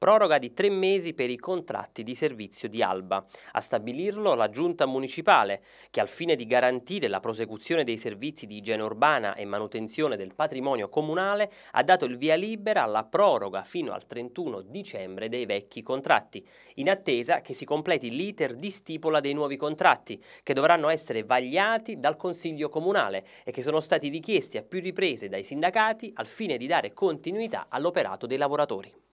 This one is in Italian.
proroga di tre mesi per i contratti di servizio di Alba. A stabilirlo la giunta municipale, che al fine di garantire la prosecuzione dei servizi di igiene urbana e manutenzione del patrimonio comunale, ha dato il via libera alla proroga fino al 31 dicembre dei vecchi contratti, in attesa che si completi l'iter di stipula dei nuovi contratti, che dovranno essere vagliati dal Consiglio Comunale e che sono stati richiesti a più riprese dai sindacati al fine di dare continuità all'operato dei lavoratori.